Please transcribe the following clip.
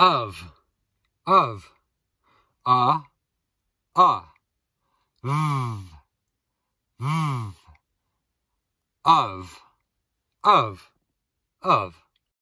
of, of, ah, ah, a, a, v, v, of, of, of.